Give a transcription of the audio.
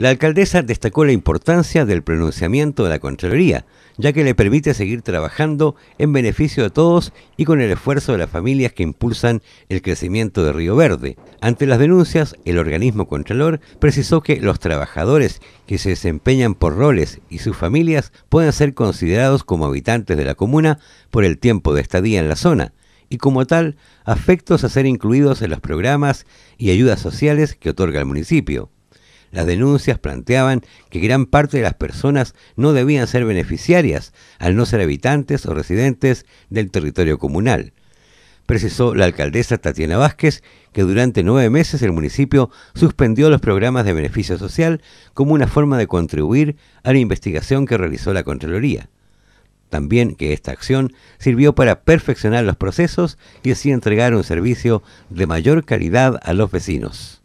La alcaldesa destacó la importancia del pronunciamiento de la Contraloría, ya que le permite seguir trabajando en beneficio de todos y con el esfuerzo de las familias que impulsan el crecimiento de Río Verde. Ante las denuncias, el organismo Contralor precisó que los trabajadores que se desempeñan por roles y sus familias pueden ser considerados como habitantes de la comuna por el tiempo de estadía en la zona y como tal, afectos a ser incluidos en los programas y ayudas sociales que otorga el municipio. Las denuncias planteaban que gran parte de las personas no debían ser beneficiarias al no ser habitantes o residentes del territorio comunal. Precisó la alcaldesa Tatiana Vázquez que durante nueve meses el municipio suspendió los programas de beneficio social como una forma de contribuir a la investigación que realizó la Contraloría. También que esta acción sirvió para perfeccionar los procesos y así entregar un servicio de mayor calidad a los vecinos.